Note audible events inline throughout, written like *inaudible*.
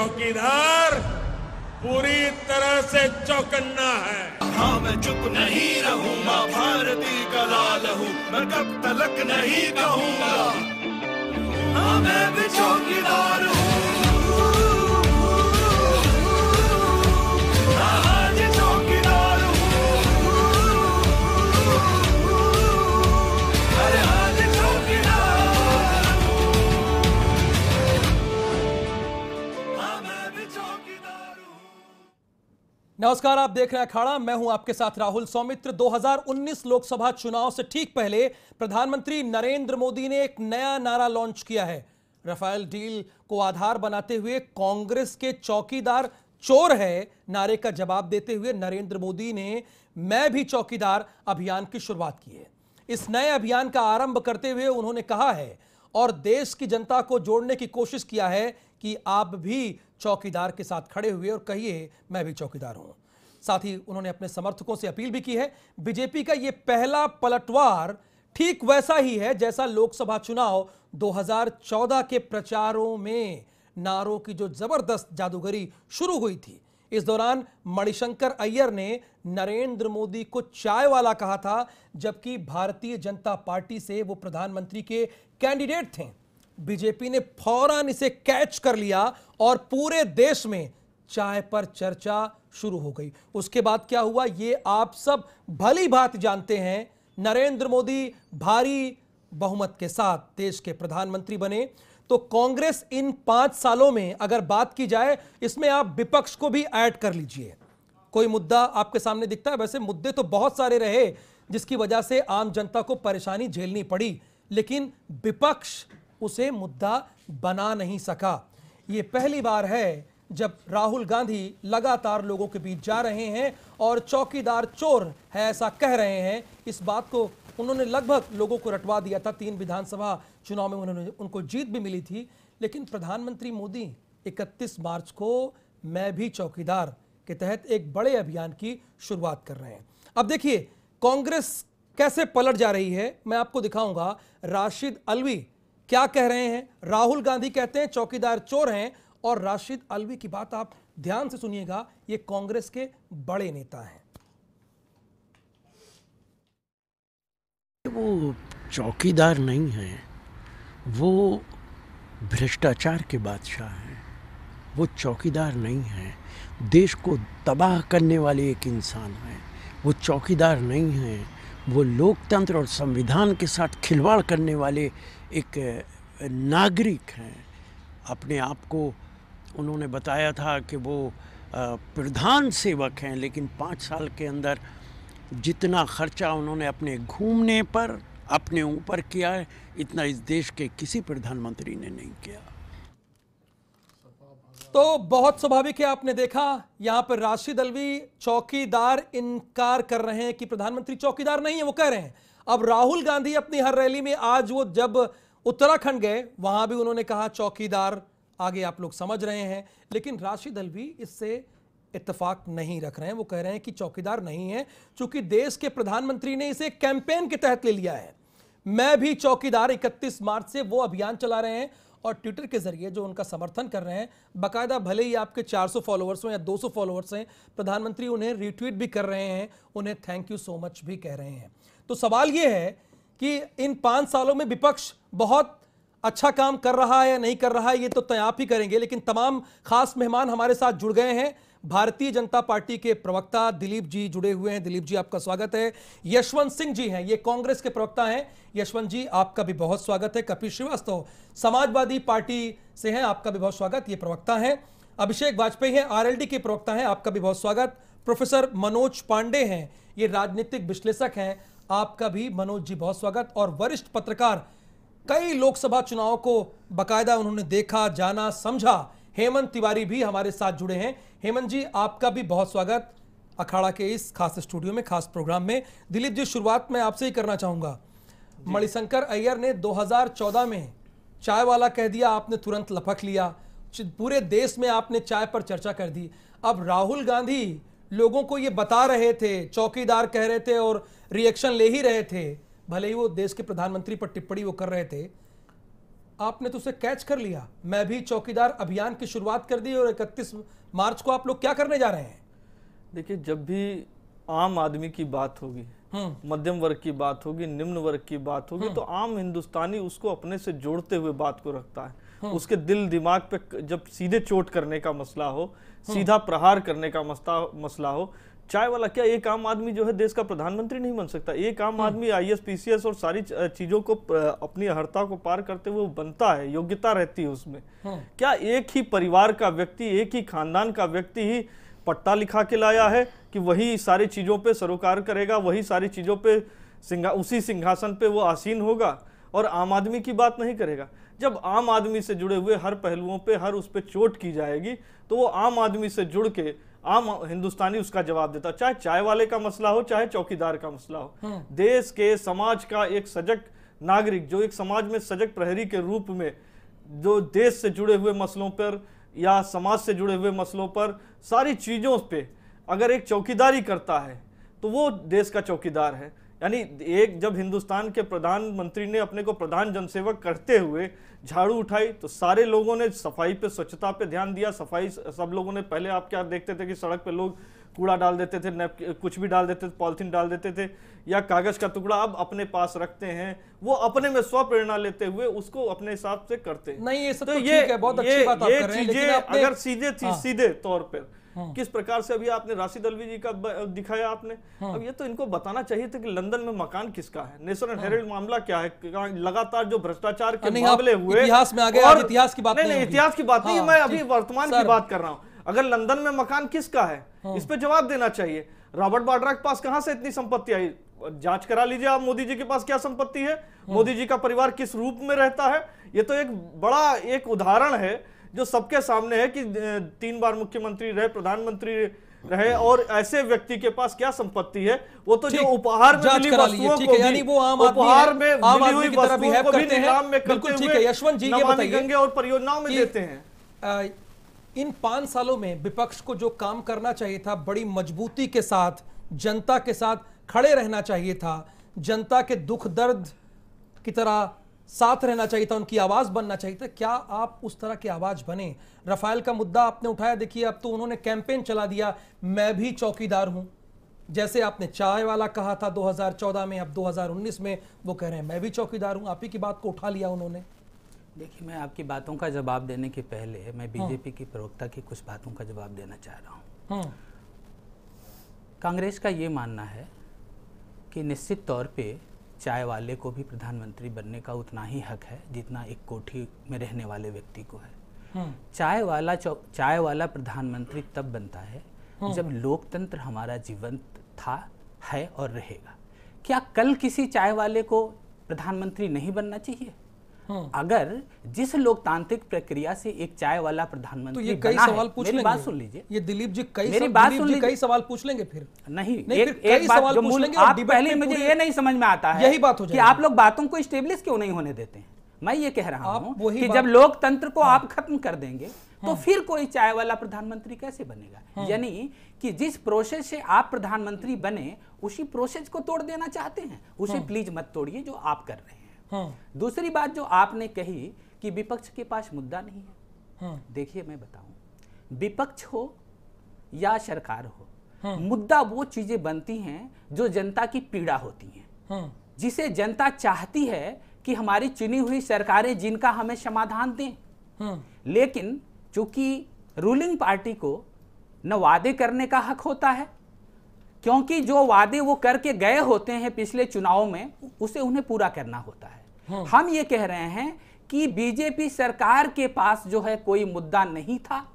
चौकीदार पूरी तरह से चौकन्ना है हाँ मैं चुप नहीं रहूंगा भारती का लाल हूँ मैं कब तलक नहीं कहूंगा हाँ मैं भी चौकीदार नमस्कार आप देख रहे हैं अखाड़ा मैं हूं आपके साथ राहुल सौमित्र 2019 लोकसभा चुनाव से ठीक पहले प्रधानमंत्री नरेंद्र मोदी ने एक नया नारा लॉन्च किया है रफाल डील को आधार बनाते हुए कांग्रेस के चौकीदार चोर है नारे का जवाब देते हुए नरेंद्र मोदी ने मैं भी चौकीदार अभियान की शुरुआत की है इस नए अभियान का आरंभ करते हुए उन्होंने कहा है और देश की जनता को जोड़ने की कोशिश किया है कि आप भी चौकीदार के साथ खड़े हुए और कहिए मैं भी चौकीदार हूं साथ ही उन्होंने अपने समर्थकों से अपील भी की है बीजेपी का ये पहला पलटवार ठीक वैसा ही है जैसा लोकसभा चुनाव 2014 के प्रचारों में नारों की जो जबरदस्त जादूगरी शुरू हुई थी इस दौरान मणिशंकर अय्यर ने नरेंद्र मोदी को चाय वाला कहा था जबकि भारतीय जनता पार्टी से वो प्रधानमंत्री के कैंडिडेट थे बीजेपी ने फौरन इसे कैच कर लिया और पूरे देश में चाय पर चर्चा शुरू हो गई उसके बाद क्या हुआ ये आप सब भली बात जानते हैं नरेंद्र मोदी भारी बहुमत के साथ देश के प्रधानमंत्री बने तो कांग्रेस इन पांच सालों में अगर बात की जाए इसमें आप विपक्ष को भी ऐड कर लीजिए कोई मुद्दा आपके सामने दिखता है वैसे मुद्दे तो बहुत सारे रहे जिसकी वजह से आम जनता को परेशानी झेलनी पड़ी लेकिन विपक्ष उसे मुद्दा बना नहीं सका ये पहली बार है जब राहुल गांधी लगातार लोगों के बीच जा रहे हैं और चौकीदार चोर है ऐसा कह रहे हैं इस बात को उन्होंने लगभग लोगों को रटवा दिया था तीन विधानसभा चुनाव में उन्होंने उनको जीत भी मिली थी लेकिन प्रधानमंत्री मोदी 31 मार्च को मैं भी चौकीदार के तहत एक बड़े अभियान की शुरुआत कर रहे हैं अब देखिए कांग्रेस कैसे पलट जा रही है मैं आपको दिखाऊंगा राशिद अलवी क्या कह रहे हैं राहुल गांधी कहते हैं चौकीदार चोर हैं और राशिद अलवी की बात आप ध्यान से सुनिएगा ये कांग्रेस के बड़े नेता हैं वो चौकीदार नहीं है वो भ्रष्टाचार के बादशाह हैं वो चौकीदार नहीं है देश को तबाह करने वाले एक इंसान है वो चौकीदार नहीं है वो लोकतंत्र और संविधान के साथ खिलवाड़ करने वाले एक नागरिक हैं अपने आप को उन्होंने बताया था कि वो प्रधान सेवक हैं लेकिन पाँच साल के अंदर जितना खर्चा उन्होंने अपने घूमने पर अपने ऊपर किया है इतना इस देश के किसी प्रधानमंत्री ने नहीं किया तो बहुत स्वाभाविक है आपने देखा यहां पर राशिद अलवी चौकीदार इनकार कर रहे हैं कि प्रधानमंत्री चौकीदार नहीं है वो कह रहे हैं अब राहुल गांधी अपनी हर रैली में आज वो जब उत्तराखंड गए वहां भी उन्होंने कहा चौकीदार आगे आप लोग समझ रहे हैं लेकिन राशिद अलवी इससे इतफाक नहीं रख रहे हैं वो कह रहे हैं कि चौकीदार नहीं है चूंकि देश के प्रधानमंत्री ने इसे कैंपेन के तहत ले लिया है मैं भी चौकीदार 31 मार्च से वो अभियान चला रहे हैं और ट्विटर के जरिए जो उनका समर्थन कर रहे हैं बाकायदा भले ही आपके 400 फॉलोअर्स हों या 200 फॉलोअर्स हैं प्रधानमंत्री उन्हें रिट्वीट भी कर रहे हैं उन्हें थैंक यू सो मच भी कह रहे हैं तो सवाल ये है कि इन पाँच सालों में विपक्ष बहुत अच्छा काम कर रहा है या नहीं कर रहा है ये तो तय आप ही करेंगे लेकिन तमाम खास मेहमान हमारे साथ जुड़ गए हैं भारतीय जनता पार्टी के प्रवक्ता दिलीप जी जुड़े हुए हैं दिलीप जी आपका स्वागत है यशवंत सिंह जी हैं ये कांग्रेस के प्रवक्ता हैं यशवंत जी आपका भी बहुत स्वागत है कपिल श्रीवास्तव समाजवादी पार्टी से हैं आपका भी बहुत स्वागत ये प्रवक्ता हैं अभिषेक वाजपेयी हैं आरएलडी के प्रवक्ता हैं आपका भी बहुत स्वागत प्रोफेसर मनोज पांडे हैं ये राजनीतिक विश्लेषक हैं आपका भी मनोज जी बहुत स्वागत और वरिष्ठ पत्रकार कई लोकसभा चुनाव को बाकायदा उन्होंने देखा जाना समझा हेमंत तिवारी भी हमारे साथ जुड़े हैं हेमंत जी आपका भी बहुत स्वागत अखाड़ा के इस खास स्टूडियो में खास प्रोग्राम में दिलीप जी शुरुआत में आपसे ही करना चाहूंगा मणिशंकर अय्यर ने 2014 में चाय वाला कह दिया आपने तुरंत लपक लिया पूरे देश में आपने चाय पर चर्चा कर दी अब राहुल गांधी लोगों को ये बता रहे थे चौकीदार कह रहे थे और रिएक्शन ले ही रहे थे भले ही वो देश के प्रधानमंत्री पर टिप्पणी वो कर रहे थे आपने तो उसे कैच कर लिया मैं भी चौकीदार अभियान की शुरुआत कर दी और 31 मार्च को आप लोग क्या करने जा रहे हैं देखिए जब भी आम आदमी की बात होगी हम्म। मध्यम वर्ग की बात होगी निम्न वर्ग की बात होगी हम्म। तो आम हिंदुस्तानी उसको अपने से जोड़ते हुए बात को रखता है हम्म। उसके दिल दिमाग पे जब सीधे चोट करने का मसला हो सीधा प्रहार करने का मसला मसला हो चाय वाला क्या एक आम आदमी जो है देश का प्रधानमंत्री नहीं बन सकता एक आम हम्म। आदमी आई एस और सारी चीजों को अपनी हड़ता को पार करते हुए बनता है योग्यता रहती है उसमें हाँ। क्या एक ही परिवार का व्यक्ति एक ही खानदान का व्यक्ति ही पट्टा लिखा के लाया है कि वही सारी चीजों पे सरोकार करेगा वही सारी चीजों पे सिंघा उसी सिंहासन पे वो आसीन होगा और आम आदमी की बात नहीं करेगा जब आम आदमी से जुड़े हुए हर पहलुओं पे हर उस पर चोट की जाएगी तो वो आम आदमी से जुड़ के आम हिंदुस्तानी उसका जवाब देता चाहे चाय वाले का मसला हो चाहे चौकीदार का मसला हो हाँ। देश के समाज का एक सजग नागरिक जो एक समाज में सजग प्रहरी के रूप में जो देश से जुड़े हुए मसलों पर या समाज से जुड़े हुए मसलों पर सारी चीज़ों पे अगर एक चौकीदारी करता है तो वो देश का चौकीदार है यानी एक जब हिंदुस्तान के प्रधानमंत्री ने अपने को प्रधान जनसेवक करते हुए झाड़ू उठाई तो सारे लोगों ने सफाई पे स्वच्छता पे ध्यान दिया सफाई सब लोगों ने पहले आप क्या देखते थे कि सड़क पे लोग कूड़ा डाल देते थे कुछ भी डाल देते थे पॉलिथीन डाल देते थे या कागज का टुकड़ा अब अपने पास रखते हैं वो अपने में स्व प्रेरणा लेते हुए उसको अपने हिसाब से करते हैं नहीं ये सब तो, तो ये, है, बहुत अच्छी ये, बात ये चीजें अगर सीधे हाँ। सीधे तौर पर हाँ। किस प्रकार से अभी आपने राशि दलवी जी का दिखाया आपने हाँ। अब ये तो इनको बताना चाहिए था कि लंदन में मकान किसका है नेशनल हाँ। हेरल्ड मामला क्या है लगातार जो भ्रष्टाचार के मामले हुए इतिहास में आ गया और इतिहास की बात नहीं नहीं इतिहास की बात नहीं मैं अभी वर्तमान की बात कर रहा हूँ अगर लंदन में मकान किसका है इस पर जवाब देना चाहिए रॉबर्ट बाड्रा के पास कहां से इतनी संपत्ति आई जांच करा लीजिए आप मोदी जी के पास क्या संपत्ति है मोदी जी का परिवार किस रूप में रहता है ये तो एक बड़ा एक उदाहरण है जो सबके सामने है कि तीन बार मुख्यमंत्री रहे प्रधानमंत्री रहे और ऐसे व्यक्ति के पास क्या संपत्ति है वो तो जो उपहार में उपहार में यशवंत जी गंगे और परियोजनाओं में देते हैं इन पांच सालों में विपक्ष को जो काम करना चाहिए था बड़ी मजबूती के साथ जनता के साथ खड़े रहना चाहिए था जनता के दुख दर्द की तरह साथ रहना चाहिए था उनकी आवाज बनना चाहिए था क्या आप उस तरह की आवाज बने रफाल का मुद्दा आपने उठाया देखिए अब तो उन्होंने कैंपेन चला दिया मैं भी चौकीदार हूं जैसे आपने चाय वाला कहा था 2014 में अब 2019 में वो कह रहे हैं मैं भी चौकीदार हूं आप ही की बात को उठा लिया उन्होंने देखिए मैं आपकी बातों का जवाब देने के पहले मैं हाँ। बीजेपी की प्रवक्ता की कुछ बातों का जवाब देना चाह रहा हूँ हाँ। कांग्रेस का ये मानना है कि निश्चित तौर पर चाय वाले को भी प्रधानमंत्री बनने का उतना ही हक है जितना एक कोठी में रहने वाले व्यक्ति को है हम्म। चाय वाला चाय वाला प्रधानमंत्री तब बनता है हम्म। जब लोकतंत्र हमारा जीवंत था है और रहेगा क्या कल किसी चाय वाले को प्रधानमंत्री नहीं बनना चाहिए हाँ। अगर जिस लोकतांत्रिक प्रक्रिया से एक चाय वाला प्रधानमंत्री तो ये कई सवाल पूछ लेंगे बात सुन लीजिए ये दिलीप जी कई मेरी बात सुन लीजिए कई सवाल पूछ लेंगे फिर नहीं, एक, एक सवाल पूछ लेंगे आप पहले मुझे ये नहीं समझ में आता है यही बात हो कि आप लोग बातों को स्टेब्लिश क्यों नहीं होने देते हैं मैं ये कह रहा हूँ कि जब लोकतंत्र को हाँ। आप खत्म कर देंगे तो हाँ। फिर कोई चाय वाला प्रधानमंत्री कैसे बनेगा यानी कि जिस प्रोसेस से आप प्रधानमंत्री बने उसी प्रोसेस को तोड़ देना चाहते हैं उसे प्लीज मत तोड़िए जो आप कर रहे हैं हाँ। दूसरी बात जो आपने कही कि विपक्ष के पास मुद्दा नहीं है हाँ। देखिए मैं बताऊं विपक्ष हो या सरकार हो हाँ। मुद्दा वो चीजें बनती हैं जो जनता की पीड़ा होती हैं जिसे जनता चाहती है कि हमारी चुनी हुई सरकारें जिनका हमें समाधान दें लेकिन चूंकि रूलिंग पार्टी को न वादे करने का हक होता है क्योंकि जो वादे वो करके गए होते हैं पिछले चुनाव में उसे उन्हें पूरा करना होता है हाँ। हम ये कह रहे हैं कि बीजेपी सरकार के पास जो है कोई मुद्दा नहीं था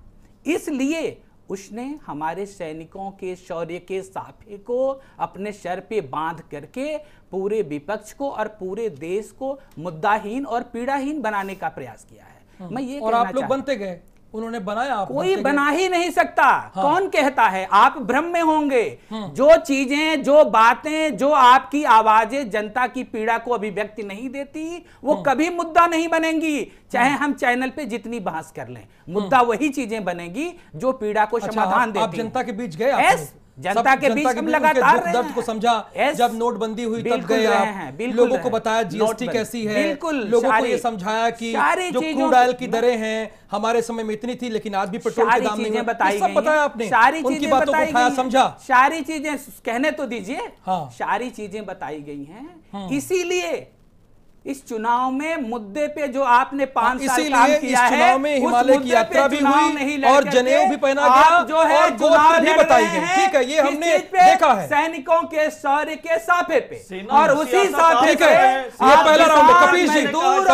इसलिए उसने हमारे सैनिकों के शौर्य के साफे को अपने सर पे बांध करके पूरे विपक्ष को और पूरे देश को मुद्दाहीन और पीड़ाहीन बनाने का प्रयास किया है हाँ। मैं ये और आप लोग बनते गए उन्होंने बनाया आप कोई बना ही नहीं सकता हाँ। कौन कहता है आप भ्रम में होंगे हाँ। जो चीजें जो बातें जो आपकी आवाजें जनता की पीड़ा को अभिव्यक्ति नहीं देती वो हाँ। कभी मुद्दा नहीं बनेंगी चाहे हाँ। हम चैनल पे जितनी बहस कर लें मुद्दा वही चीजें बनेगी जो पीड़ा को अच्छा, समाधान देती आप जनता के बीच गए जनता के बीच हम लगातार दर्द को समझा जब नोटबंदी हुई तब गए आप लोगों को बताया जीएसटी कैसी है बिल्कुल लोगों को ये समझाया कि जो क्रूड ऑयल की दरें हैं हमारे समय में इतनी थी लेकिन आज भी पेट्रोल के दाम नहीं बताई सब बताया आपने सारी चीजें बताई समझा सारी चीजें कहने तो दीजिए हाँ। सारी चीजें बताई गई हैं हाँ। इसीलिए इस चुनाव में मुद्दे पे जो आपने हाँ, पांच साल काम किया इस चुनाव में हिमालय की यात्रा भी हुई नहीं और जनेऊ भी पहना गया जो है और चुनाव भी बताई गई ठीक है ये हमने देखा है सैनिकों के शौर्य के साफे पे और उसी साफे पे ये पहला राउंड कपिल जी दूर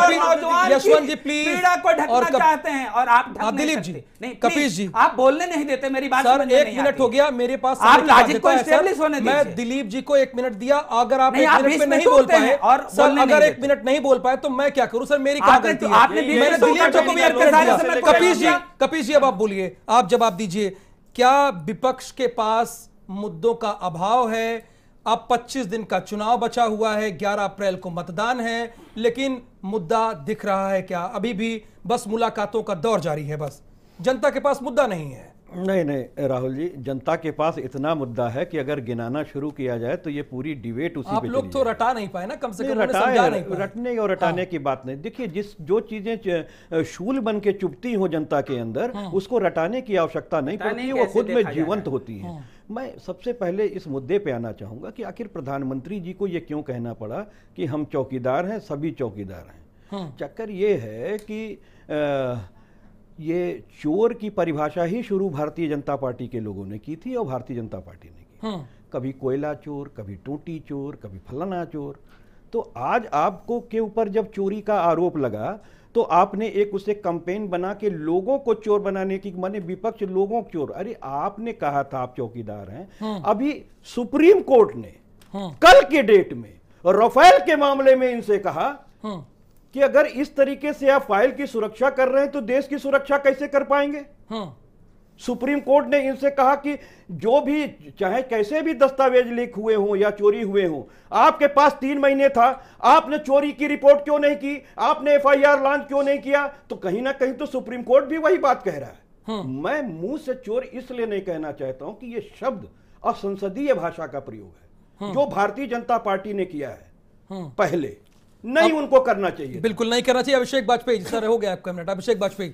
यशवंत जी प्लीज पीड़ा को ढकना चाहते हैं और आप दिलीप जी नहीं कपिल जी आप बोलने नहीं देते मेरी बात सर एक मिनट हो गया मेरे पास आप लॉजिक को स्टेब्लिश होने मैं दिलीप जी को एक मिनट दिया अगर आप एक मिनट में नहीं बोल पाए और अगर एक मिनट एक्ट नहीं बोल पाए तो मैं क्या करूं सर मेरी क्या गलती तो है आपने तो कपीश जी कपीश जी अब आप बोलिए आप जवाब दीजिए क्या विपक्ष के पास मुद्दों का अभाव है अब 25 दिन का चुनाव बचा हुआ है 11 अप्रैल को मतदान है लेकिन मुद्दा दिख रहा है क्या अभी भी बस मुलाकातों का दौर जारी है बस जनता के पास मुद्दा नहीं है नहीं नहीं राहुल जी जनता के पास इतना मुद्दा है कि अगर गिनाना शुरू किया जाए तो ये पूरी डिबेट उसी आप पे लोग तो रटा नहीं पाए ना कम से कम रटा नहीं रटने और रटाने हाँ। की बात नहीं देखिए जिस जो चीजें शूल बन के चुपती हो जनता के हाँ। अंदर हाँ। उसको रटाने की आवश्यकता नहीं पड़ती वो खुद में जीवंत होती है हाँ। मैं सबसे पहले इस मुद्दे पे आना चाहूँगा कि आखिर प्रधानमंत्री जी को ये क्यों कहना पड़ा कि हम चौकीदार हैं सभी चौकीदार हैं हाँ। चक्कर ये है कि ये चोर की परिभाषा ही शुरू भारतीय जनता पार्टी के लोगों ने की थी और भारतीय जनता पार्टी ने की हाँ। कभी कोयला चोर कभी टोटी चोर कभी फलाना चोर तो आज आपको के ऊपर जब चोरी का आरोप लगा तो आपने एक उसे कंपेन बना के लोगों को चोर बनाने की माने विपक्ष लोगों को चोर अरे आपने कहा था आप चौकीदार हैं हाँ। अभी सुप्रीम कोर्ट ने हाँ। कल के डेट में रफेल के मामले में इनसे कहा कि अगर इस तरीके से आप फाइल की सुरक्षा कर रहे हैं तो देश की सुरक्षा कैसे कर पाएंगे हाँ सुप्रीम कोर्ट ने इनसे कहा कि जो भी चाहे कैसे भी दस्तावेज लीक हुए हों या चोरी हुए हों आपके पास तीन महीने था आपने चोरी की रिपोर्ट क्यों नहीं की आपने एफआईआर लॉन्च क्यों नहीं किया तो कहीं ना कहीं तो सुप्रीम कोर्ट भी वही बात कह रहा है हाँ। मैं मुंह से चोर इसलिए नहीं कहना चाहता हूं कि यह शब्द असंसदीय भाषा का प्रयोग है हाँ। जो भारतीय जनता पार्टी ने किया है हाँ। पहले नहीं उनको करना चाहिए बिल्कुल नहीं करना चाहिए अभिषेक वाजपेयी सर हो गया आपका मिनट अभिषेक वाजपेयी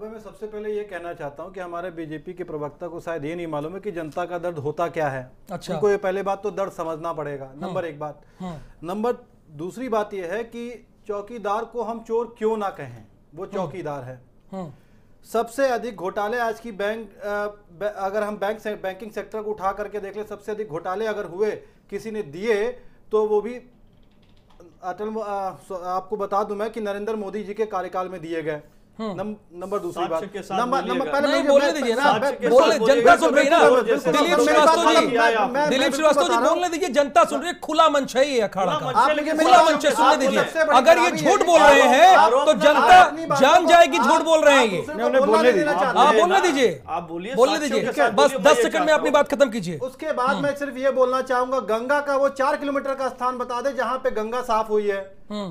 मैं सबसे पहले ये कहना चाहता हूँ कि हमारे बीजेपी के प्रवक्ता को शायद ये नहीं मालूम है कि जनता का दर्द होता क्या है अच्छा। उनको ये पहले बात तो दर्द समझना पड़ेगा हाँ। नंबर एक बात हाँ। नंबर दूसरी बात यह है कि चौकीदार को हम चोर क्यों ना कहें वो हाँ। चौकीदार है सबसे अधिक घोटाले आज की बैंक अगर हम बैंक से, बैंकिंग सेक्टर को उठा करके देख ले सबसे अधिक घोटाले अगर हुए किसी ने दिए तो वो भी अटल आपको बता दूं मैं कि नरेंद्र मोदी जी के कार्यकाल में दिए गए हाँ। नंबर दूसरी बात नंबर नंबर पहले नहीं बोलने दीजिए ना बोलने जनता सुन रही ना दिलीप श्रीवास्तव जी दिलीप श्रीवास्तव जी बोलने दीजिए जनता सुन रही खुला मंच है ये अखाड़ा का खुला मंच है सुनने दीजिए अगर ये झूठ बोल रहे हैं तो जनता जान जाएगी झूठ बोल रहे हैं ये आप बोलने दीजिए आप बोलिए बोलने दीजिए बस दस सेकंड में अपनी बात खत्म कीजिए उसके बाद हाँ। मैं सिर्फ ये बोलना चाहूंगा गंगा का वो चार किलोमीटर का स्थान बता दे जहाँ पे गंगा साफ हुई है हाँ।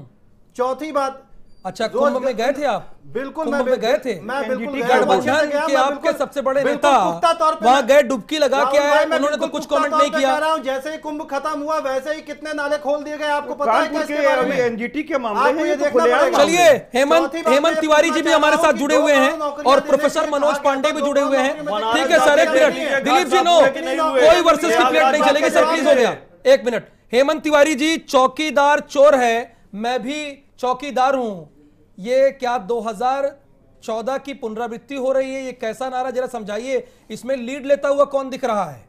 चौथी बात अच्छा कुंभ में गए थे आप बिल्कुल मैं में गए थे मैं बिल्कुल गठबंधन के आपके सबसे बड़े नेता वहाँ गए डुबकी लगा के आए उन्होंने तो कुछ कमेंट नहीं किया रहा जैसे ही कुंभ खत्म हुआ वैसे ही कितने नाले खोल दिए गए आपको पता है एनजीटी के मामले में तो चलिए हेमंत हेमंत तिवारी जी भी हमारे साथ जुड़े हुए हैं और प्रोफेसर मनोज पांडे भी जुड़े हुए हैं ठीक है सर एक मिनट दिलीप जी नो कोई वर्सेज की प्लेट नहीं चलेगी सर प्लीज हो गया एक मिनट हेमंत तिवारी जी चौकीदार चोर है मैं भी चौकीदार हूं ये क्या 2014 की पुनरावृत्ति हो रही है ये कैसा नारा जरा समझाइए इसमें लीड लेता हुआ कौन दिख रहा है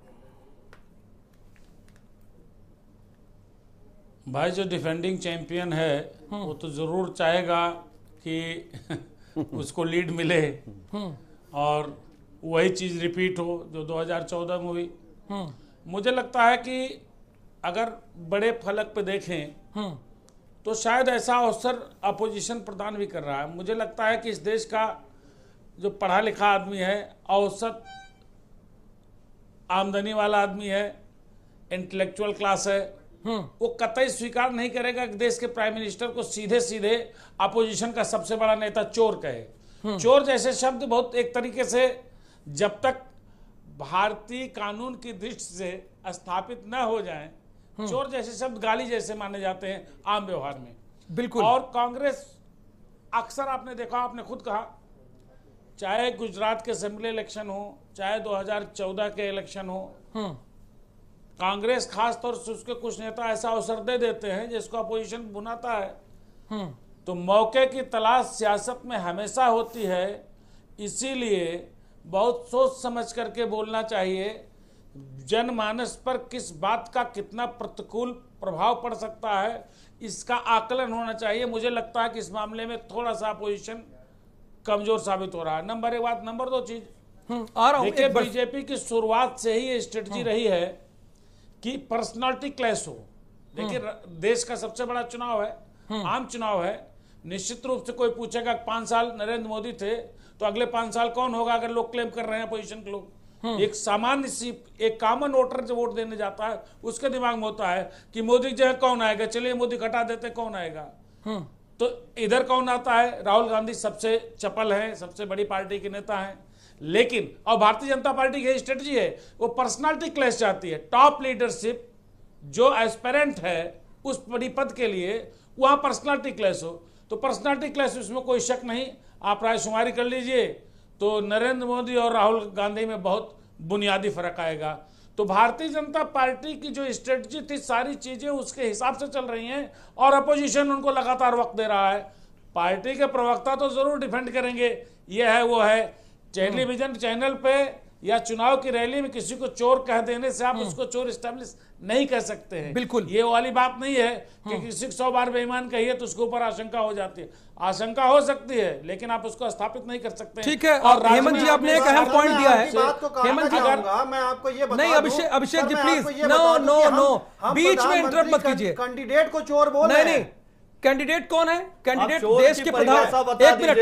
भाई जो डिफेंडिंग चैंपियन है हम्म। वो तो जरूर चाहेगा कि *laughs* उसको लीड मिले हम्म। और वही चीज रिपीट हो जो 2014 में हुई हम्म। मुझे लगता है कि अगर बड़े फलक पे देखें तो शायद ऐसा अवसर अपोजिशन प्रदान भी कर रहा है मुझे लगता है कि इस देश का जो पढ़ा लिखा आदमी है औसत आमदनी वाला आदमी है इंटेलेक्चुअल क्लास है हम्म। वो कतई स्वीकार नहीं करेगा कि देश के प्राइम मिनिस्टर को सीधे सीधे अपोजिशन का सबसे बड़ा नेता चोर कहे हम्म। चोर जैसे शब्द बहुत एक तरीके से जब तक भारतीय कानून की दृष्टि से स्थापित न हो जाए हम्म। चोर जैसे शब्द गाली जैसे माने जाते हैं आम व्यवहार में बिल्कुल और कांग्रेस अक्सर आपने देखा आपने खुद कहा चाहे गुजरात के असेंबली इलेक्शन हो चाहे 2014 के इलेक्शन हो हम्म। कांग्रेस खास तौर से उसके कुछ नेता ऐसा अवसर दे देते हैं जिसको अपोजिशन बुनाता है हम्म। तो मौके की तलाश सियासत में हमेशा होती है इसीलिए बहुत सोच समझ करके बोलना चाहिए जनमानस पर किस बात का कितना प्रतिकूल प्रभाव पड़ सकता है इसका आकलन होना चाहिए मुझे लगता है कि इस मामले में थोड़ा सा अपोजिशन कमजोर साबित हो रहा है नंबर एक बात नंबर दो चीज हम्म, आ रहा देखिए बीजेपी की शुरुआत से ही स्ट्रेटजी हम्म। रही है कि पर्सनालिटी क्लैश हो देखिए हम्म। देश का सबसे बड़ा चुनाव है आम चुनाव है निश्चित रूप से कोई पूछेगा पांच साल नरेंद्र मोदी थे तो अगले पांच साल कौन होगा अगर लोग क्लेम कर रहे हैं अपोजिशन के लोग हाँ। एक सामान्य सी एक कॉमन वोटर जो वोट देने जाता है उसके दिमाग में होता है कि मोदी जो है कौन आएगा चलिए मोदी घटा देते कौन आएगा हाँ। तो इधर कौन आता है राहुल गांधी सबसे चपल है सबसे बड़ी पार्टी के नेता है लेकिन और भारतीय जनता पार्टी की स्ट्रेटजी है वो पर्सनालिटी क्लैश चाहती है टॉप लीडरशिप जो एस्पेरेंट है उस बड़ी पद के लिए वहां पर्सनालिटी क्लैश हो तो पर्सनालिटी क्लैश उसमें कोई शक नहीं आप रायशुमारी कर लीजिए तो नरेंद्र मोदी और राहुल गांधी में बहुत बुनियादी फर्क आएगा तो भारतीय जनता पार्टी की जो स्ट्रेटजी थी सारी चीजें उसके हिसाब से चल रही हैं और अपोजिशन उनको लगातार वक्त दे रहा है पार्टी के प्रवक्ता तो जरूर डिफेंड करेंगे यह है वो है टेलीविजन चैनल हम्म। पे या चुनाव की रैली में किसी को चोर कह देने से आप हम्म। उसको चोर स्टैब्लिश नहीं कर सकते हैं बिल्कुल ये वाली बात नहीं है कि हम्म। किसी सौ बार बेईमान कहिए तो उसके ऊपर आशंका हो जाती है आशंका हो सकती है लेकिन आप उसको स्थापित नहीं कर सकते ठीक है और हेमंत जी आपने एक अहम पॉइंट दिया है हेमंत जी मैं आपको ये नहीं Abhishek Abhishek ji please no no no बीच में इंटरप्ट मत कीजिए कैंडिडेट को चोर बोल नहीं कैंडिडेट कौन है कैंडिडेट देश के प्रधान एक minute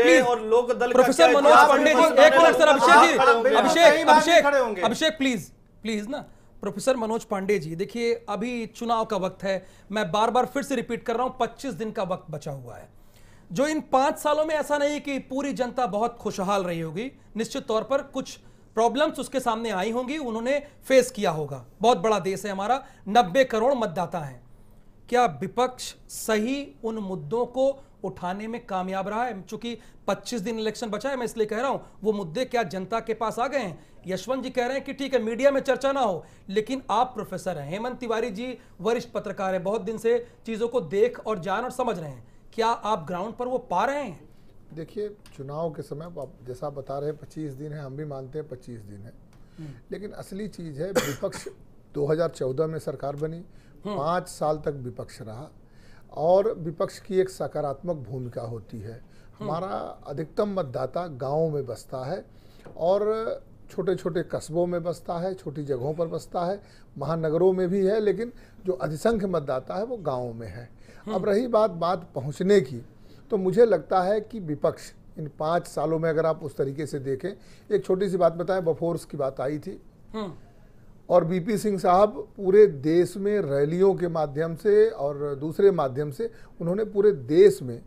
please professor Manoj Pandey ji एक minute sir Abhishek ji Abhishek Abhishek Abhishek please please ना प्रोफेसर मनोज पांडे जी देखिए अभी चुनाव का वक्त है मैं बार बार फिर से रिपीट कर रहा हूं 25 दिन का वक्त बचा हुआ है जो इन पांच सालों में ऐसा नहीं कि पूरी जनता बहुत खुशहाल रही होगी निश्चित तौर पर कुछ प्रॉब्लम्स उसके सामने आई होंगी उन्होंने फेस किया होगा बहुत बड़ा देश है हमारा नब्बे करोड़ मतदाता हैं क्या विपक्ष सही उन मुद्दों को उठाने में कामयाब रहा है चूंकि 25 दिन इलेक्शन बचा है मैं इसलिए कह रहा हूं वो मुद्दे क्या जनता के पास आ गए हैं यशवंत जी कह रहे हैं कि ठीक है मीडिया में चर्चा ना हो लेकिन आप प्रोफेसर हैं हेमंत तिवारी जी वरिष्ठ पत्रकार हैं बहुत दिन से चीज़ों को देख और जान और समझ रहे हैं क्या आप ग्राउंड पर वो पा रहे हैं देखिए चुनाव के समय आप जैसा बता रहे हैं पच्चीस दिन है हम भी मानते हैं पच्चीस दिन है हम्म। लेकिन असली चीज़ है विपक्ष *coughs* दो में सरकार बनी हम्म। पाँच साल तक विपक्ष रहा और विपक्ष की एक सकारात्मक भूमिका होती है हम्म। हमारा अधिकतम मतदाता गाँव में बसता है और छोटे छोटे कस्बों में बसता है छोटी जगहों पर बसता है महानगरों में भी है लेकिन जो अधिसंख्य मतदाता है वो गाँव में है हम्म। अब रही बात बात पहुँचने की तो मुझे लगता है कि विपक्ष इन पाँच सालों में अगर आप उस तरीके से देखें एक छोटी सी बात बताएं बफोर्स की बात आई थी और बीपी सिंह साहब पूरे देश में रैलियों के माध्यम से और दूसरे माध्यम से उन्होंने पूरे देश में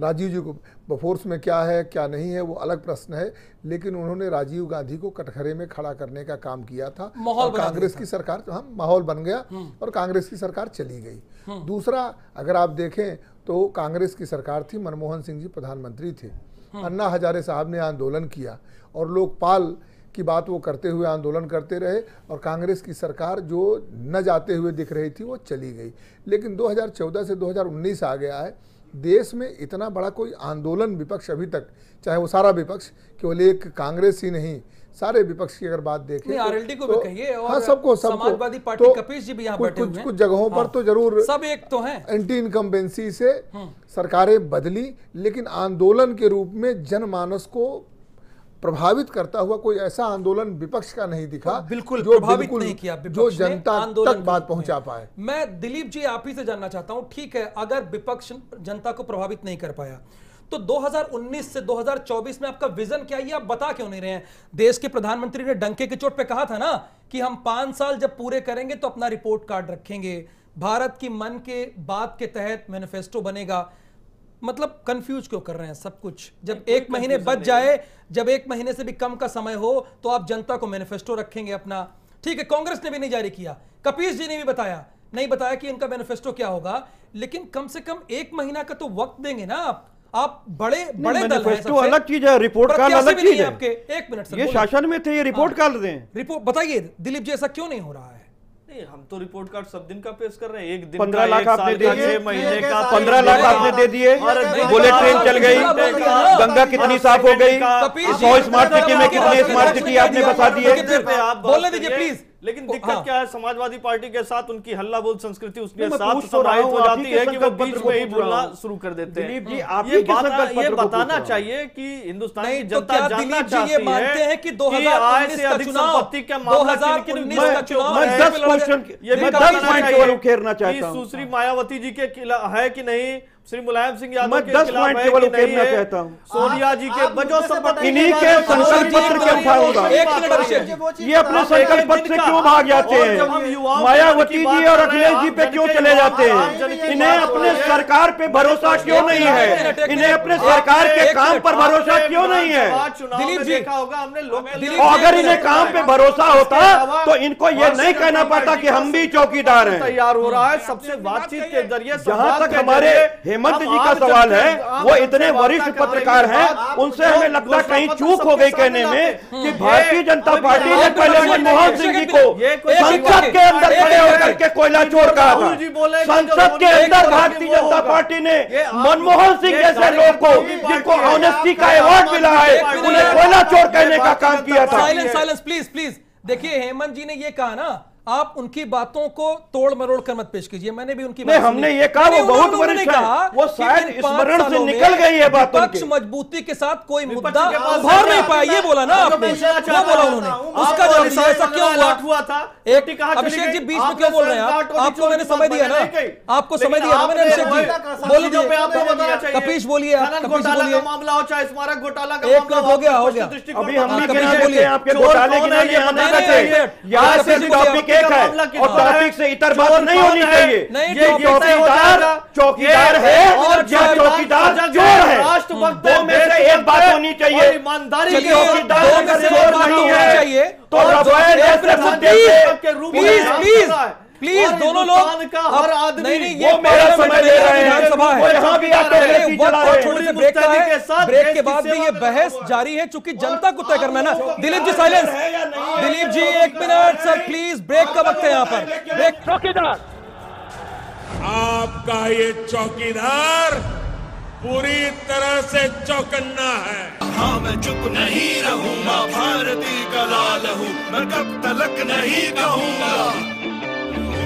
राजीव जी को बफोर्स में क्या है क्या नहीं है वो अलग प्रश्न है लेकिन उन्होंने राजीव गांधी को कटघरे में खड़ा करने का काम किया था माहौल कांग्रेस की सरकार हाँ माहौल बन गया हम्म। और कांग्रेस की सरकार चली गई हम्म। दूसरा अगर आप देखें तो कांग्रेस की सरकार थी मनमोहन सिंह जी प्रधानमंत्री थे हम्म। अन्ना हजारे साहब ने आंदोलन किया और लोकपाल की बात वो करते हुए आंदोलन करते रहे और कांग्रेस की सरकार जो न जाते हुए दिख रही थी वो चली गई लेकिन 2014 से 2019 आ गया है देश में इतना बड़ा कोई आंदोलन विपक्ष अभी तक चाहे वो सारा विपक्ष केवल एक कांग्रेस ही नहीं सारे विपक्ष की अगर बात देखें आरएलडी तो, को भी कहिए हाँ, और हाँ सबको सब समाजवादी पार्टी तो, कपीश जी भी यहाँ बैठे कुछ कुछ जगहों पर तो जरूर हाँ, सब एक तो हैं एंटी इनकम्बेंसी से हाँ। सरकारें बदली लेकिन आंदोलन के रूप में जनमानस को प्रभावित करता हुआ कोई ऐसा आंदोलन विपक्ष का नहीं दिखा बिल्कुल जो प्रभावित बिल्कुल, नहीं किया जो जनता तक बात पहुंचा पाए मैं दिलीप जी आप ही से जानना चाहता हूं ठीक है अगर विपक्ष जनता को प्रभावित नहीं कर पाया तो 2019 से 2024 में आपका विजन क्या है आप बता क्यों नहीं रहे हैं देश के प्रधानमंत्री ने डंके की चोट पर कहा था ना कि हम पांच साल जब पूरे करेंगे तो अपना रिपोर्ट कार्ड रखेंगे भारत की मन के बात के तहत मैनिफेस्टो बनेगा मतलब कंफ्यूज क्यों कर रहे हैं सब कुछ जब एक महीने बच जाए जब एक महीने से भी कम का समय हो तो आप जनता को मैनिफेस्टो रखेंगे अपना ठीक है कांग्रेस ने भी नहीं जारी किया कपीश जी ने भी बताया नहीं बताया कि इनका मैनिफेस्टो क्या होगा लेकिन कम से कम एक महीना का तो वक्त देंगे ना आप आप बड़े बड़े मैनिफेस्टो अलग चीज है रिपोर्ट कार्ड अलग चीज है आपके एक मिनट ये शासन में थे ये रिपोर्ट हाँ। कार्ड दें रिपोर्ट बताइए दिलीप जी ऐसा क्यों नहीं हो रहा है हम तो रिपोर्ट कार्ड सब दिन का पेश कर रहे हैं एक दिन पंद्रह लाख आपने दे दिए महीने का पंद्रह लाख आपने दे दिए बुलेट ट्रेन चल गई गंगा कितनी साफ हो गई सौ स्मार्ट सिटी में कितनी स्मार्ट सिटी आपने बता दिए बोलने दीजिए प्लीज लेकिन दिक्कत हाँ। क्या है समाजवादी पार्टी के साथ उनकी हल्ला बोल संस्कृति उसके साथ तो राहत हो जाती है कि वो बीच में ही बोलना शुरू कर देते हैं जी हाँ। आप ये बात ये बताना चाहिए कि हिंदुस्तानी तो जनता जानना चाहती है हैं कि 2019 का चुनाव का मामला मैं 10 पॉइंट केवल उकेरना चाहता हूं सुश्री मायावती जी के है कि नहीं श्री मुलायम सिंह यादव मैं दस पॉइंट केवल उकेरना चाहता हूँ सोनिया जी के बजो इन्हीं के संकल्प पत्र के उठाऊंगा ये अपने संकल्प पत्र से क्यों भाग जाते हैं मायावती जी और अखिलेश जी पे क्यों चले जाते हैं इन्हें अपने सरकार पे भरोसा क्यों नहीं है इन्हें अपने सरकार के काम पर भरोसा क्यों नहीं है दिलीप जी होगा अगर इन्हें काम पे भरोसा होता तो इनको ये नहीं कहना पड़ता की हम भी चौकीदार हैं तैयार हो रहा है सबसे बातचीत के जरिए जहाँ तक हमारे हेमंत जी का सवाल है वो इतने वरिष्ठ पत्रकार हैं उनसे हमें लगता कहीं तो चूक हो गई कहने में कि भारतीय जनता पार्टी ने पहले मनमोहन सिंह जी को संसद के अंदर खड़े होकर के कोयला चोर कहा था संसद के अंदर भारतीय जनता पार्टी ने मनमोहन सिंह जैसे लोग को जिनको ऑनेस्टी का अवार्ड मिला है उन्हें कोयला चोर कहने का काम किया था साइलेंस साइलेंस प्लीज प्लीज देखिए हेमंत जी ने ये कहा ना आप उनकी बातों को तोड़ मरोड़ कर मत पेश कीजिए मैंने भी उनकी नहीं, हमने ये कहा वो बहुत स्मरण से निकल गई है बात पक्ष मजबूती के साथ कोई मुद्दा उभर नहीं पाया ये बोला ना आपने क्या अच्छा बोला उन्होंने उसका जवाब ऐसा क्यों हुआ था एक अभिषेक जी बीच में क्यों बोल रहे हैं आपको मैंने समय दिया ना आपको समय दिया मैंने अभिषेक जी बोल दीजिए कपीश बोलिए कपीश बोलिए मामला हो चाहे स्मारक घोटाला का एक हो गया हो गया अभी हम भी बोलिए आपके घोटाले की नहीं ये पता से टॉपिक एक है और ट्रैफिक से इतर बात नहीं होनी चाहिए ये चौकीदार चौकीदार है और चौकीदार चोर है दो में से एक बात होनी चाहिए ईमानदारी चौकीदार चोर नहीं है तो के रूप में प्लीज दोनों लोग हर आदमी नहीं ये मेरा समय ले रहे हैं विधानसभा है यहाँ भी आते हैं वन और छोटे से ब्रेक का है ब्रेक के बाद भी ये बहस जारी है चूंकि जनता को तय करना है ना दिलीप जी साइलेंस दिलीप जी एक मिनट सर प्लीज ब्रेक का वक्त है यहाँ पर ब्रेक चौकीदार आपका ये चौकीदार पूरी तरह से चौकन्ना है हाँ मैं चुप नहीं रहूंगा भारती का लाल हूँ मैं कब तलक नहीं कहूंगा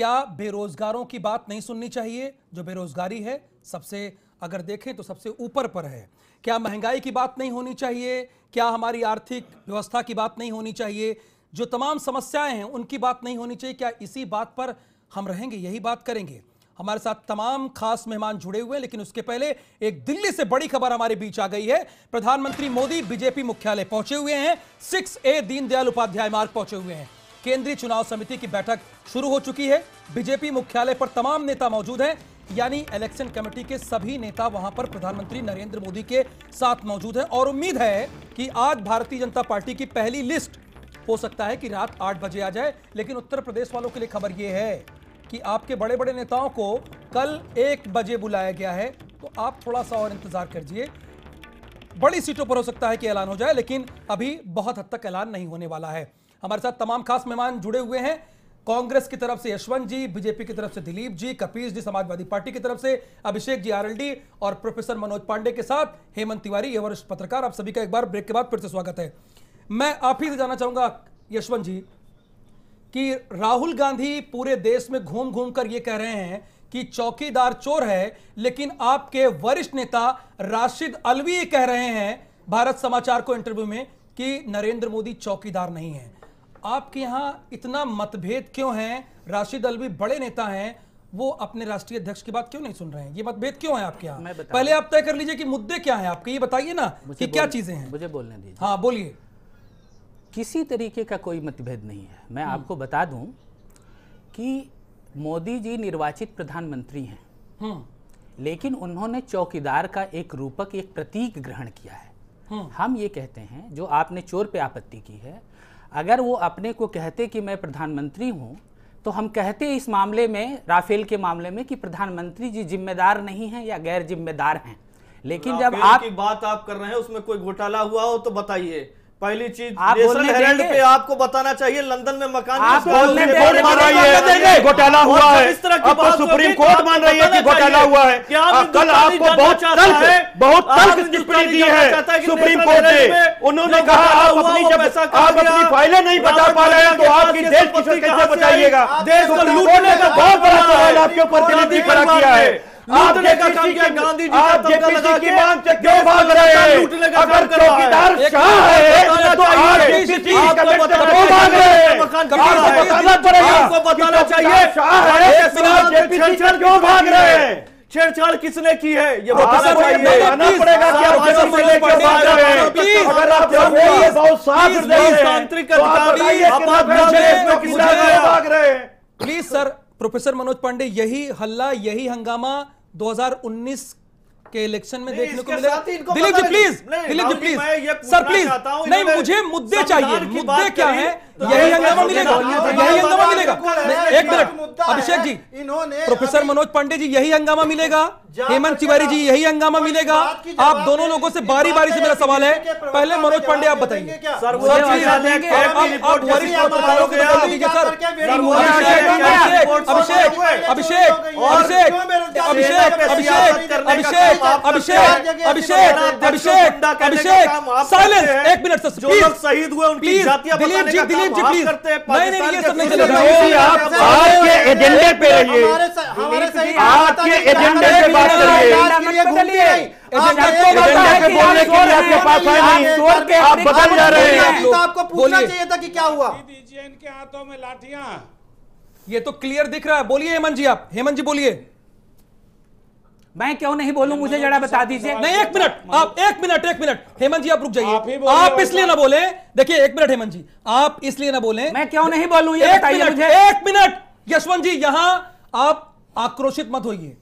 क्या बेरोजगारों की बात नहीं सुननी चाहिए जो बेरोजगारी है सबसे अगर देखें तो सबसे ऊपर पर है क्या महंगाई की बात नहीं होनी चाहिए क्या हमारी आर्थिक व्यवस्था की बात नहीं होनी चाहिए जो तमाम समस्याएं हैं उनकी बात नहीं होनी चाहिए क्या इसी बात पर हम रहेंगे यही बात करेंगे हमारे साथ तमाम खास मेहमान जुड़े हुए हैं लेकिन उसके पहले एक दिल्ली से बड़ी खबर हमारे बीच आ गई है प्रधानमंत्री मोदी बीजेपी मुख्यालय पहुंचे हुए हैं सिक्स ए दीनदयाल उपाध्याय मार्ग पहुंचे हुए हैं केंद्रीय चुनाव समिति की बैठक शुरू हो चुकी है बीजेपी मुख्यालय पर तमाम नेता मौजूद हैं यानी इलेक्शन कमेटी के सभी नेता वहां पर प्रधानमंत्री नरेंद्र मोदी के साथ मौजूद हैं और उम्मीद है कि आज भारतीय जनता पार्टी की पहली लिस्ट हो सकता है कि रात आठ बजे आ जाए लेकिन उत्तर प्रदेश वालों के लिए खबर यह है कि आपके बड़े बड़े नेताओं को कल एक बजे बुलाया गया है तो आप थोड़ा सा और इंतजार करिए बड़ी सीटों पर हो सकता है कि ऐलान हो जाए लेकिन अभी बहुत हद तक ऐलान नहीं होने वाला है हमारे साथ तमाम खास मेहमान जुड़े हुए हैं कांग्रेस की तरफ से यशवंत जी बीजेपी की तरफ से दिलीप जी कपीश जी समाजवादी पार्टी की तरफ से अभिषेक जी आरएलडी और प्रोफेसर मनोज पांडे के साथ हेमंत तिवारी ये वरिष्ठ पत्रकार आप सभी का एक बार ब्रेक के बाद फिर से स्वागत है मैं आप ही से जाना चाहूंगा यशवंत जी कि राहुल गांधी पूरे देश में घूम घूम कर ये कह रहे हैं कि चौकीदार चोर है लेकिन आपके वरिष्ठ नेता राशिद अलवी कह रहे हैं भारत समाचार को इंटरव्यू में कि नरेंद्र मोदी चौकीदार नहीं है आपके यहाँ इतना मतभेद क्यों है राशिद अलवी बड़े नेता हैं वो अपने राष्ट्रीय अध्यक्ष की बात क्यों नहीं सुन रहे हैं ये मतभेद क्यों है आपके यहाँ पहले आप तय कर लीजिए कि मुद्दे क्या है आपके ये बताइए ना कि क्या चीजें हैं मुझे बोलने दीजिए हाँ बोलिए किसी तरीके का कोई मतभेद नहीं है मैं हम्म। आपको बता दूं कि मोदी जी निर्वाचित प्रधानमंत्री हैं हम्म। लेकिन उन्होंने चौकीदार का एक रूपक एक प्रतीक ग्रहण किया है हम्म। हम ये कहते हैं जो आपने चोर पे आपत्ति की है अगर वो अपने को कहते कि मैं प्रधानमंत्री हूँ तो हम कहते इस मामले में राफेल के मामले में कि प्रधानमंत्री जी जिम्मेदार नहीं हैं या गैर जिम्मेदार हैं लेकिन जब आप की बात आप कर रहे हैं उसमें कोई घोटाला हुआ हो तो बताइए पहली चीज आप हेरल्ड पे आपको बताना चाहिए लंदन में मकान आप बोलने घोटाला हुआ है इस तरह की तो सुप्रीम तो कोर्ट मान रही है कि घोटाला हुआ है कल आपको बहुत तल्ख बहुत तल्ख टिप्पणी दी है सुप्रीम कोर्ट ने उन्होंने कहा आप अपनी जब आप अपनी फाइलें नहीं बचा पा रहे हैं तो आपकी देश कैसे बचाइएगा देश को लूटने का तो बहुत बड़ा सवाल आपके ऊपर दिल्ली खड़ा किया है लूटने का काम किया गांधी जी का तबका लगा के क्यों भाग रहे हैं लूटने का काम चौकीदार शाह है तो आरपीसी कमिश्नर क्यों भाग रहे हैं आपको बताना पड़ेगा आपको बताना चाहिए शाह है जेपीसी क्यों भाग रहे हैं छेड़छाड़ किसने की है ये बताना चाहिए बताना पड़ेगा कि आप जन्म से लेकर भाग रहे हैं अगर आप जब ये बहुत साफ नहीं है तो आप बताइए कि आप भाग रहे हैं please sir professor Manoj Pandey यही हल्ला यही हंगामा 2019 के इलेक्शन में देखने को मिला Dilip ji please Dilip ji please sir please नहीं मुझे मुद्दे चाहिए मुद्दे क्या है यही हंगामा मिलेगा यही हंगामा मिलेगा एक मिनट अभिषेक जी इन्होंने प्रोफेसर मनोज पांडे जी यही हंगामा मिलेगा हेमंत तिवारी जी यही हंगामा मिलेगा आप दोनों लोगों से बारी बारी से मेरा सवाल है पहले मनोज पांडे आप बताइए अभिषेक अभिषेक अभिषेक अभिषेक अभिषेक अभिषेक अभिषेक अभिषेक अभिषेक अभिषेक साइलेंस एक मिनट शहीद हुए दिलीप जी दिलीप नहीं आपके एजेंडे पे रहिए आपके एजेंडे पे बात करिए आप बदल जा रहे हैं आपको तो पूछना चाहिए था कि क्या हुआ दीजिए इनके हाथों में लाठियां ये तो क्लियर दिख रहा है बोलिए हेमंत जी आप हेमंत जी बोलिए मैं क्यों नहीं बोलू मुझे जरा बता दीजिए नहीं एक मिनट आप एक मिनट एक मिनट हेमंत जी आप रुक जाइए आप, इसलिए ना बोले देखिए एक मिनट हेमंत जी आप इसलिए ना बोले मैं क्यों नहीं बोलू एक मिनट एक मिनट यशवंत जी यहां आप आक्रोशित मत होइए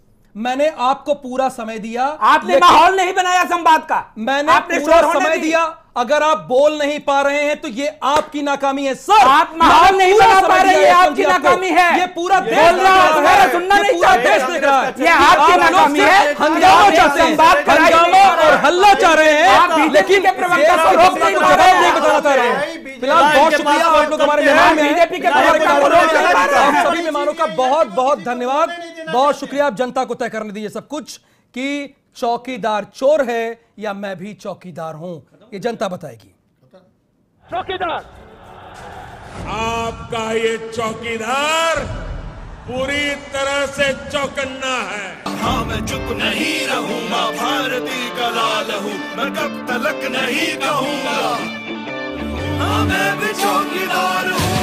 मैंने आपको पूरा समय दिया आपने माहौल नहीं बनाया संवाद का मैंने पूरा समय दिया अगर आप बोल नहीं पा रहे हैं तो ये आपकी नाकामी है सर आप माहौल नहीं बना पा रहे ये आपकी नाकामी है ये पूरा देश हमारा सुनना नहीं चाहते देश देख रहा है ये आपकी नाकामी है हंगामा चाहते हैं बात हंगामा और हल्ला चाह रहे हैं लेकिन जवाब नहीं बताना चाह रहे हैं फिलहाल बहुत शुक्रिया आप लोग हमारे मेहमान में बीजेपी के सभी मेहमानों का बहुत बहुत धन्यवाद बहुत शुक्रिया आप जनता को तय करने दीजिए सब कुछ कि चौकीदार चोर है या मैं भी चौकीदार हूं ये जनता बताएगी चौकीदार आपका ये चौकीदार पूरी तरह से चौकन्ना है हाँ मैं चुप नहीं रहूंगा भारती का लाल हूँ मैं कब तलक नहीं कहूंगा हाँ मैं भी चौकीदार हूँ